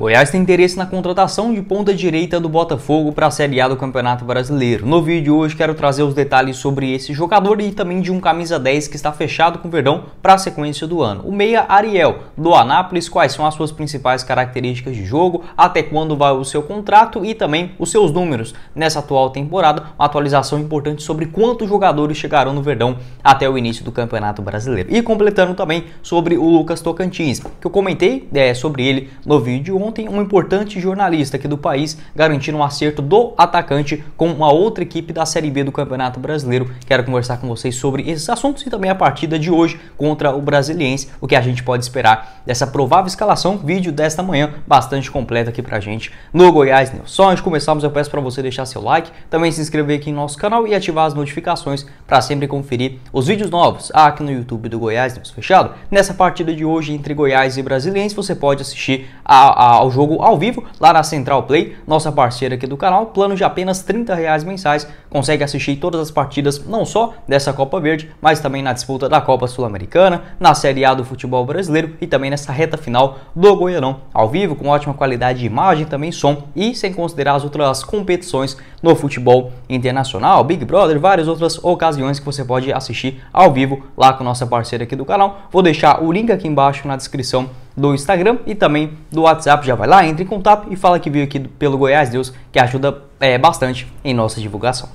Goiás tem interesse na contratação de ponta direita do Botafogo para a Série A do Campeonato Brasileiro. No vídeo de hoje quero trazer os detalhes sobre esse jogador e também de um camisa 10 que está fechado com o Verdão para a sequência do ano. O meia Ariel do Anápolis, quais são as suas principais características de jogo, até quando vai o seu contrato e também os seus números nessa atual temporada. Uma atualização importante sobre quantos jogadores chegarão no Verdão até o início do Campeonato Brasileiro. E completando também sobre o Lucas Tocantins, que eu comentei é, sobre ele no vídeo de ontem um importante jornalista aqui do país garantindo um acerto do atacante com uma outra equipe da Série B do Campeonato Brasileiro. Quero conversar com vocês sobre esses assuntos e também a partida de hoje contra o Brasiliense, o que a gente pode esperar dessa provável escalação. Vídeo desta manhã bastante completo aqui pra gente no Goiás News. Só antes de começarmos, eu peço para você deixar seu like, também se inscrever aqui em nosso canal e ativar as notificações para sempre conferir os vídeos novos aqui no YouTube do Goiás News. Fechado? Nessa partida de hoje entre Goiás e Brasiliense, você pode assistir a, a ao jogo ao vivo lá na Central Play, nossa parceira aqui do canal. Plano de apenas 30 reais mensais, consegue assistir todas as partidas, não só dessa Copa Verde, mas também na disputa da Copa Sul-Americana, na Série A do futebol brasileiro e também nessa reta final do Goianão, ao vivo com ótima qualidade de imagem, também som e sem considerar as outras competições no futebol internacional, Big Brother, várias outras ocasiões que você pode assistir ao vivo lá com nossa parceira aqui do canal. Vou deixar o link aqui embaixo na descrição do Instagram e também do WhatsApp. Já vai lá, entre em contato e fala que veio aqui pelo Goiás Deus, que ajuda é, bastante em nossa divulgação.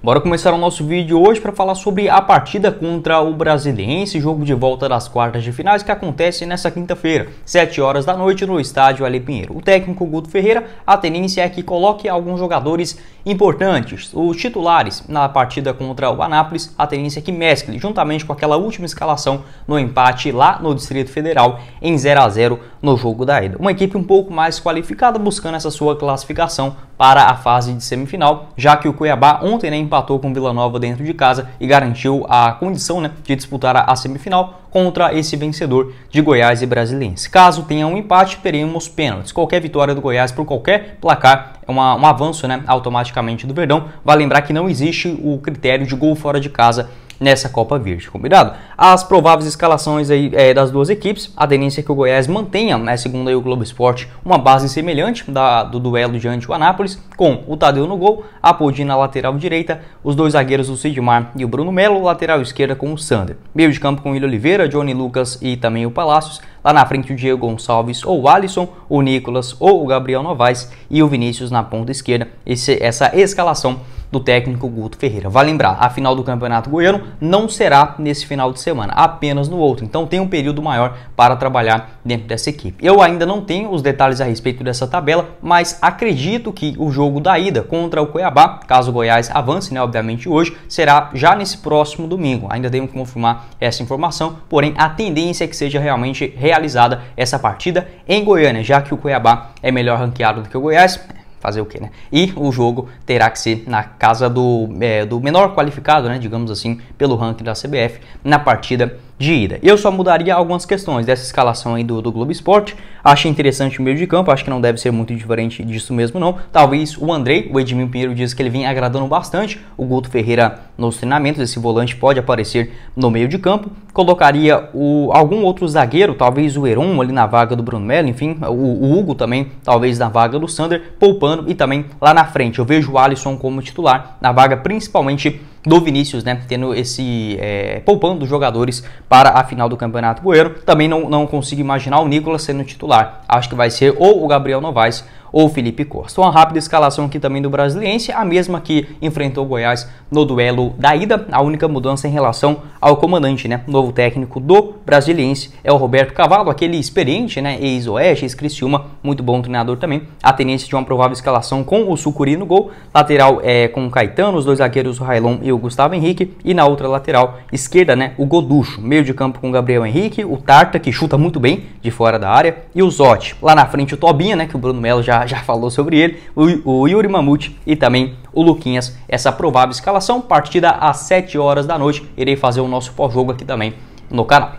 Bora começar o nosso vídeo hoje para falar sobre a partida contra o Brasiliense, jogo de volta das quartas de finais que acontece nessa quinta-feira, 7 horas da noite no estádio Ali Pinheiro. O técnico Guto Ferreira, a tendência é que coloque alguns jogadores importantes, os titulares na partida contra o Anápolis, a tendência é que mescle juntamente com aquela última escalação no empate lá no Distrito Federal em 0 a 0 no jogo da ida. Uma equipe um pouco mais qualificada buscando essa sua classificação para a fase de semifinal, já que o Cuiabá ontem né, empatou com Vila Nova dentro de casa e garantiu a condição né, de disputar a semifinal contra esse vencedor de Goiás e Brasiliense. Caso tenha um empate, teremos pênaltis. Qualquer vitória do Goiás por qualquer placar é uma, um avanço né, automaticamente do Verdão. Vale lembrar que não existe o critério de gol fora de casa nessa Copa Verde, combinado? As prováveis escalações aí, é, das duas equipes, a tendência é que o Goiás mantenha, né, segundo aí o Globo Esporte, uma base semelhante da, do duelo diante do Anápolis, com o Tadeu no gol, a Podin na lateral direita, os dois zagueiros, o Sidmar e o Bruno Melo, lateral esquerda com o Sander. Meio de campo com o Ilho Oliveira, Johnny Lucas e também o Palácios, lá na frente o Diego Gonçalves ou o Alisson, o Nicolas ou o Gabriel Novaes e o Vinícius na ponta esquerda. Esse, essa escalação do técnico Guto Ferreira. Vale lembrar, a final do Campeonato Goiano não será nesse final de semana, apenas no outro. Então tem um período maior para trabalhar dentro dessa equipe. Eu ainda não tenho os detalhes a respeito dessa tabela, mas acredito que o jogo da ida contra o Cuiabá, caso o Goiás avance, né, obviamente hoje, será já nesse próximo domingo. Ainda tenho que confirmar essa informação, porém a tendência é que seja realmente realizada essa partida em Goiânia, já que o Cuiabá é melhor ranqueado do que o Goiás fazer o quê, né? E o jogo terá que ser na casa do, é, do menor qualificado, né, digamos assim, pelo ranking da CBF, na partida de ida. Eu só mudaria algumas questões dessa escalação aí do, do Globo Esporte. Achei interessante o meio de campo, acho que não deve ser muito diferente disso mesmo não. Talvez o Andrei, o Edmilson Pinheiro diz que ele vem agradando bastante o Guto Ferreira nos treinamentos, esse volante pode aparecer no meio de campo. Colocaria o, algum outro zagueiro, talvez o Heron ali na vaga do Bruno Melo, enfim, o, o Hugo também, talvez na vaga do Sander, poupando e também lá na frente. Eu vejo o Alisson como titular na vaga principalmente do Vinícius, né? Tendo esse. É, poupando jogadores para a final do Campeonato Goiano. Também não, não consigo imaginar o Nicolas sendo titular. Acho que vai ser ou o Gabriel Novaes ou Felipe Costa Uma rápida escalação aqui também do Brasiliense, a mesma que enfrentou o Goiás no duelo da ida. A única mudança em relação ao comandante, né? novo técnico do Brasiliense é o Roberto Cavalo, aquele experiente, né? Ex-Oeste, ex-Criciúma, muito bom treinador também. A tendência de uma provável escalação com o Sucuri no gol, lateral é com o Caetano, os dois zagueiros o Railon e o Gustavo Henrique, e na outra lateral esquerda, né? O Goducho, meio de campo com o Gabriel Henrique, o Tarta, que chuta muito bem de fora da área, e o Zotti. Lá na frente o Tobinha, né? Que o Bruno Melo já já, falou sobre ele, o, o Yuri Mamute e também o Luquinhas. Essa provável escalação, partida às 7 horas da noite. Irei fazer o nosso pós-jogo aqui também no canal.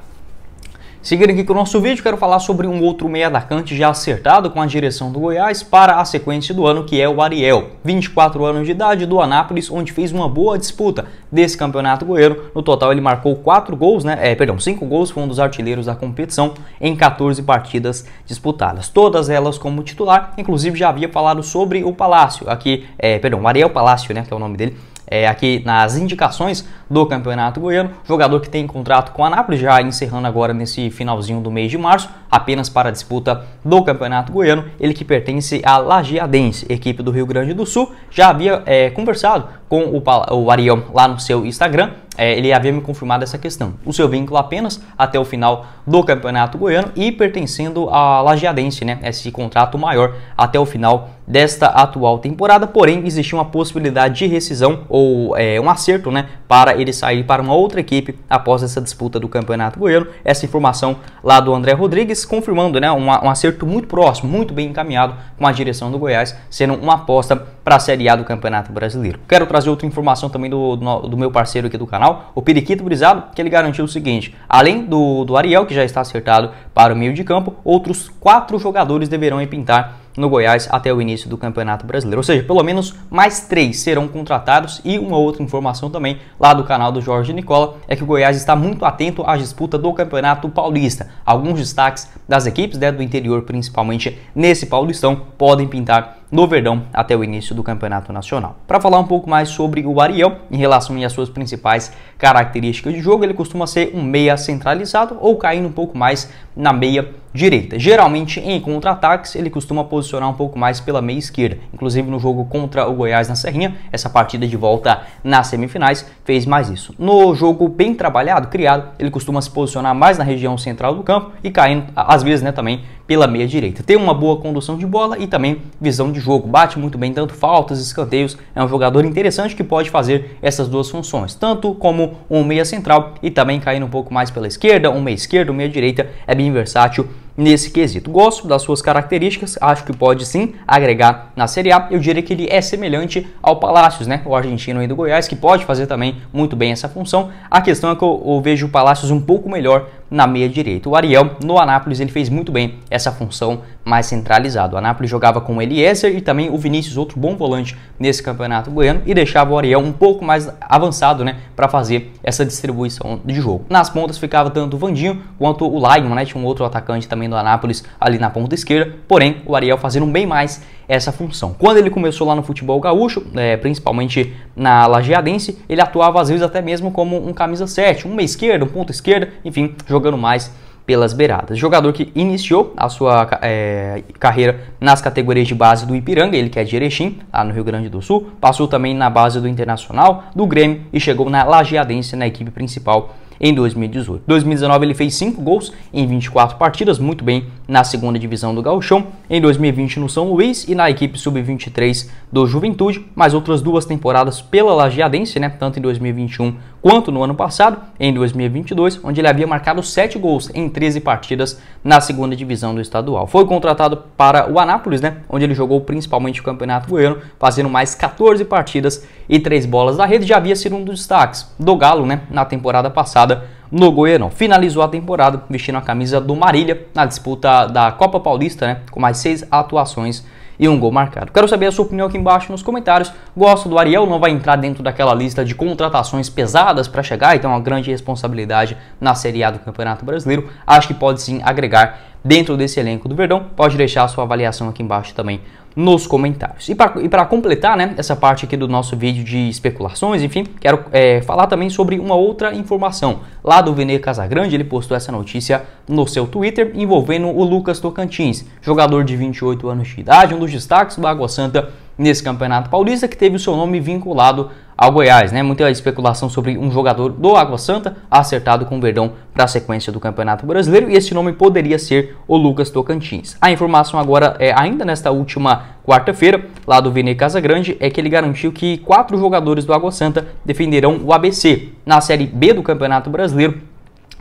Seguindo aqui com o nosso vídeo, quero falar sobre um outro meio atacante já acertado com a direção do Goiás para a sequência do ano, que é o Ariel. 24 anos de idade, do Anápolis, onde fez uma boa disputa desse campeonato goiano. No total, ele marcou 4 gols, né? É, perdão, 5 gols, foi um dos artilheiros da competição em 14 partidas disputadas. Todas elas como titular, inclusive já havia falado sobre o Palácio, aqui, é, perdão, o Ariel Palácio, né, que é o nome dele, é, aqui nas indicações do Campeonato Goiano. Jogador que tem contrato com a Nápoles, já encerrando agora nesse finalzinho do mês de março, apenas para a disputa do Campeonato Goiano. Ele que pertence à Lagiadense equipe do Rio Grande do Sul, já havia é, conversado com o, o Ariel lá no seu Instagram é, ele havia me confirmado essa questão. O seu vínculo apenas até o final do Campeonato Goiano e pertencendo à Lajeadense, né? Esse contrato maior até o final desta atual temporada, porém existia uma possibilidade de rescisão ou é, um acerto, né, para ele sair para uma outra equipe após essa disputa do Campeonato Goiano. Essa informação lá do André Rodrigues confirmando, né, um, um acerto muito próximo, muito bem encaminhado com a direção do Goiás, sendo uma aposta para a Série A do Campeonato Brasileiro. Quero trazer outra informação também do, do, do meu parceiro aqui do canal, o Periquito Brisado, que ele garantiu o seguinte, além do, do Ariel, que já está acertado para o meio de campo, outros quatro jogadores deverão pintar no Goiás até o início do Campeonato Brasileiro. Ou seja, pelo menos mais três serão contratados e uma outra informação também lá do canal do Jorge Nicola é que o Goiás está muito atento à disputa do Campeonato Paulista. Alguns destaques das equipes né, do interior, principalmente nesse Paulistão, podem pintar no Verdão até o início do Campeonato Nacional. Para falar um pouco mais sobre o Ariel, em relação às suas principais características de jogo, ele costuma ser um meia centralizado ou caindo um pouco mais na meia direita. Geralmente em contra-ataques ele costuma posicionar um pouco mais pela meia esquerda. Inclusive no jogo contra o Goiás na Serrinha, essa partida de volta nas semifinais fez mais isso. No jogo bem trabalhado, criado, ele costuma se posicionar mais na região central do campo e caindo às vezes, né, também pela meia direita. Tem uma boa condução de bola e também visão de jogo. Bate muito bem tanto faltas, escanteios. É um jogador interessante que pode fazer essas duas funções, tanto como um meia central e também caindo um pouco mais pela esquerda, um meia esquerda, um meia direita. É bem versátil nesse quesito. Gosto das suas características, acho que pode sim agregar na Série A. Eu diria que ele é semelhante ao Palácios, né? O argentino aí do Goiás, que pode fazer também muito bem essa função. A questão é que eu, eu vejo o Palácios um pouco melhor na meia direita. O Ariel, no Anápolis, ele fez muito bem essa função mais centralizado. A Nápoles jogava com o Eliezer e também o Vinícius, outro bom volante nesse campeonato goiano, e deixava o Ariel um pouco mais avançado né, para fazer essa distribuição de jogo. Nas pontas ficava tanto o Vandinho quanto o Lagman, né, tinha um outro atacante também do Anápolis ali na ponta esquerda, porém o Ariel fazendo bem mais essa função. Quando ele começou lá no futebol gaúcho, é, principalmente na Lajeadense, ele atuava às vezes até mesmo como um camisa 7, uma esquerda, um ponto esquerda, enfim, jogando mais pelas beiradas. Jogador que iniciou a sua é, carreira nas categorias de base do Ipiranga, ele que é de Erechim, lá no Rio Grande do Sul, passou também na base do Internacional, do Grêmio e chegou na Lajeadense na equipe principal em 2018. 2019 ele fez 5 gols em 24 partidas, muito bem na segunda divisão do Gauchão. Em 2020 no São Luís e na equipe sub-23 do Juventude, mais outras duas temporadas pela Lajeadense, né? Tanto em 2021 quanto no ano passado, em 2022, onde ele havia marcado 7 gols em 13 partidas na segunda divisão do estadual. Foi contratado para o Anápolis, né, onde ele jogou principalmente o Campeonato Goiano, fazendo mais 14 partidas e 3 bolas da rede, já havia sido um dos destaques do Galo, né, na temporada passada no Goiano. Finalizou a temporada vestindo a camisa do Marília na disputa da Copa Paulista, né, com mais 6 atuações e um gol marcado. Quero saber a sua opinião aqui embaixo nos comentários. Gosto do Ariel, não vai entrar dentro daquela lista de contratações pesadas para chegar, então é uma grande responsabilidade na Série A do Campeonato Brasileiro. Acho que pode sim agregar dentro desse elenco do Verdão. Pode deixar a sua avaliação aqui embaixo também nos comentários. E para completar né, essa parte aqui do nosso vídeo de especulações, enfim, quero é, falar também sobre uma outra informação. Lá do Vene Casagrande, ele postou essa notícia no seu Twitter envolvendo o Lucas Tocantins, jogador de 28 anos de idade, um dos destaques do Água Santa nesse Campeonato Paulista, que teve o seu nome vinculado ao Goiás, né? Muita especulação sobre um jogador do Água Santa acertado com o Verdão para a sequência do Campeonato Brasileiro e esse nome poderia ser o Lucas Tocantins. A informação agora é ainda nesta última quarta-feira, lá do Vini Casagrande, é que ele garantiu que quatro jogadores do Água Santa defenderão o ABC na Série B do Campeonato Brasileiro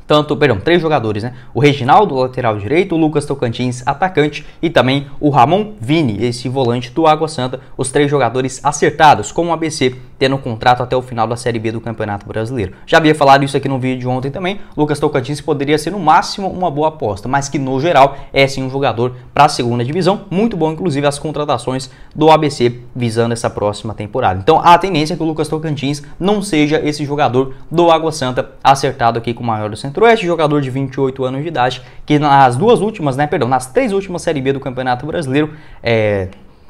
tanto, perdão, três jogadores, né? O Reginaldo, lateral direito, o Lucas Tocantins, atacante, e também o Ramon Vini, esse volante do Água Santa, os três jogadores acertados com o ABC tendo um contrato até o final da Série B do Campeonato Brasileiro. Já havia falado isso aqui no vídeo de ontem também. Lucas Tocantins poderia ser no máximo uma boa aposta, mas que no geral é sim um jogador para a segunda divisão. Muito bom, inclusive, as contratações do ABC visando essa próxima temporada. Então a tendência é que o Lucas Tocantins não seja esse jogador do Água Santa acertado aqui com o maior do Centro-Oeste, jogador de 28 anos de idade, que nas duas últimas, né, perdão, nas três últimas Série B do Campeonato Brasileiro, é,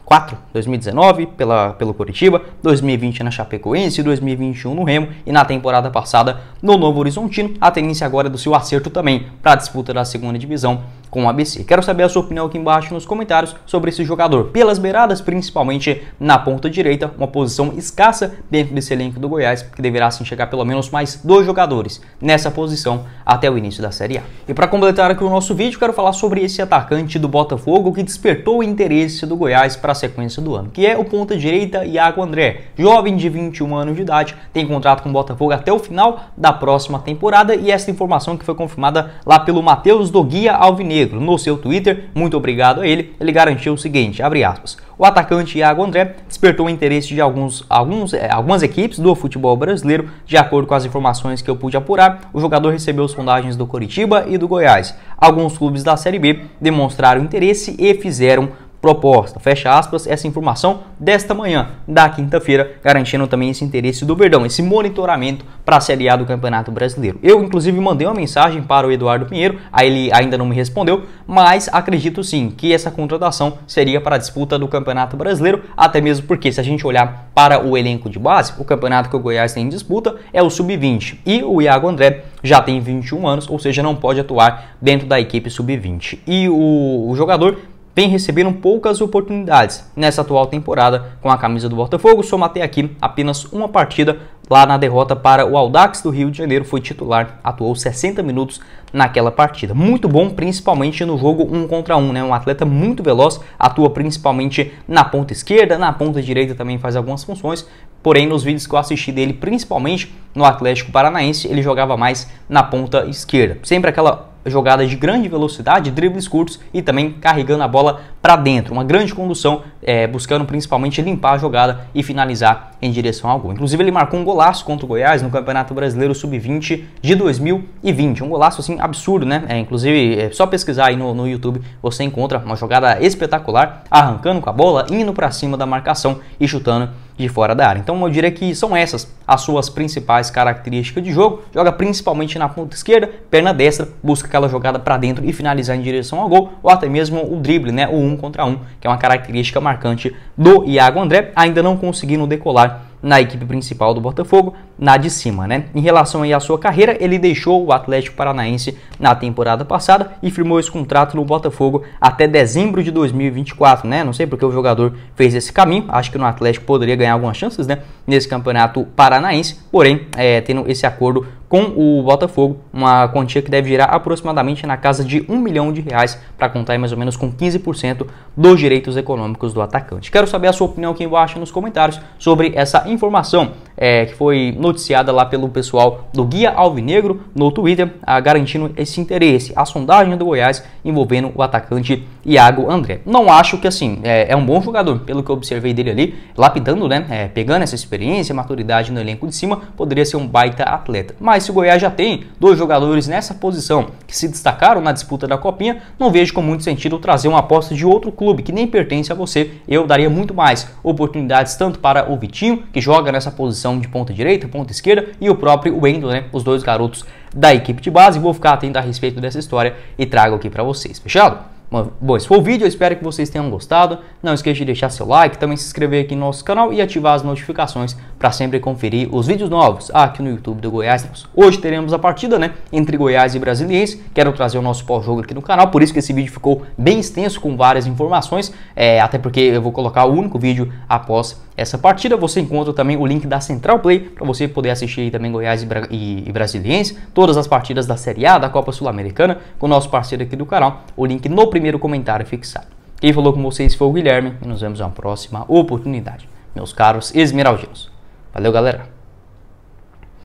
quatro, 2019 pela, pelo Curitiba, 2020 na Chapecoense, 2021 no Remo e na temporada passada no Novo Horizontino. A tendência agora é do seu acerto também para a disputa da segunda divisão com o ABC. Quero saber a sua opinião aqui embaixo nos comentários sobre esse jogador. Pelas beiradas, principalmente na ponta direita, uma posição escassa dentro desse elenco do Goiás, que deverá se enxergar pelo menos mais dois jogadores nessa posição até o início da Série A. E para completar aqui o nosso vídeo, quero falar sobre esse atacante do Botafogo que despertou o interesse do Goiás para a sequência do ano, que é o ponta direita Iago André, jovem de 21 anos de idade, tem contrato com o Botafogo até o final da próxima temporada e essa informação que foi confirmada lá pelo Matheus Doguia Alvinegro Negro. No seu Twitter, muito obrigado a ele, ele garantiu o seguinte, abre aspas, o atacante Iago André despertou o interesse de alguns, alguns, eh, algumas equipes do futebol brasileiro. De acordo com as informações que eu pude apurar, o jogador recebeu sondagens do Coritiba e do Goiás. Alguns clubes da Série B demonstraram interesse e fizeram proposta. Fecha aspas, essa informação desta manhã, da quinta-feira, garantindo também esse interesse do Verdão, esse monitoramento para a Série A do Campeonato Brasileiro. Eu, inclusive, mandei uma mensagem para o Eduardo Pinheiro, aí ele ainda não me respondeu, mas acredito sim que essa contratação seria para a disputa do Campeonato Brasileiro, até mesmo porque se a gente olhar para o elenco de base, o campeonato que o Goiás tem em disputa é o Sub-20 e o Iago André já tem 21 anos, ou seja, não pode atuar dentro da equipe Sub-20. E o, o jogador vem receberam poucas oportunidades nessa atual temporada com a camisa do Botafogo. Só matei aqui apenas uma partida lá na derrota para o Aldax do Rio de Janeiro, foi titular, atuou 60 minutos naquela partida. Muito bom, principalmente no jogo um contra um, né? Um atleta muito veloz, atua principalmente na ponta esquerda, na ponta direita também faz algumas funções. Porém, nos vídeos que eu assisti dele, principalmente no Atlético Paranaense, ele jogava mais na ponta esquerda. Sempre aquela jogada de grande velocidade, dribles curtos e também carregando a bola para dentro. Uma grande condução, é, buscando principalmente limpar a jogada e finalizar em direção ao gol. Inclusive, ele marcou um golaço contra o Goiás no Campeonato Brasileiro Sub-20 de 2020. Um golaço assim absurdo, né? É, inclusive, é só pesquisar aí no, no YouTube você encontra uma jogada espetacular, arrancando com a bola, indo para cima da marcação e chutando de fora da área. Então eu diria que são essas as suas principais características de jogo. Joga principalmente na ponta esquerda, perna destra, busca aquela jogada para dentro e finalizar em direção ao gol, ou até mesmo o drible, né, o um contra um, que é uma característica marcante do Iago André, ainda não conseguindo decolar na equipe principal do Botafogo, na de cima, né? Em relação aí à sua carreira, ele deixou o Atlético Paranaense na temporada passada e firmou esse contrato no Botafogo até dezembro de 2024, né? Não sei porque o jogador fez esse caminho, acho que no Atlético poderia ganhar algumas chances, né? Nesse campeonato paranaense, porém, é, tendo esse acordo com o Botafogo, uma quantia que deve girar aproximadamente na casa de um milhão de reais para contar mais ou menos com 15% dos direitos econômicos do atacante. Quero saber a sua opinião aqui embaixo nos comentários sobre essa informação é, que foi noticiada lá pelo pessoal do Guia Alvinegro no Twitter, a, garantindo esse interesse, a sondagem do Goiás envolvendo o atacante Iago André. Não acho que assim, é, é um bom jogador, pelo que eu observei dele ali, lapidando, né, é, pegando essa experiência, maturidade no elenco de cima, poderia ser um baita atleta. Mas mas se o Goiás já tem dois jogadores nessa posição que se destacaram na disputa da Copinha, não vejo com muito sentido trazer uma aposta de outro clube que nem pertence a você. Eu daria muito mais oportunidades tanto para o Vitinho, que joga nessa posição de ponta direita, ponta esquerda, e o próprio Wendel, né? Os dois garotos da equipe de base. Vou ficar atento a respeito dessa história e trago aqui para vocês. Fechado? Bom, esse foi o vídeo, eu espero que vocês tenham gostado. Não esqueça de deixar seu like, também se inscrever aqui no nosso canal e ativar as notificações para sempre conferir os vídeos novos aqui no YouTube do Goiás News. Hoje teremos a partida né, entre Goiás e Brasiliense. Quero trazer o nosso pós-jogo aqui no canal, por isso que esse vídeo ficou bem extenso com várias informações, é, até porque eu vou colocar o único vídeo após essa partida. Você encontra também o link da Central Play para você poder assistir também Goiás e, Bra e, e Brasiliense, todas as partidas da Série A, da Copa Sul-Americana, com o nosso parceiro aqui do canal. O link no primeiro comentário fixado. Quem falou com vocês foi o Guilherme e nos vemos na próxima oportunidade. Meus caros esmeraldinos. Valeu, galera!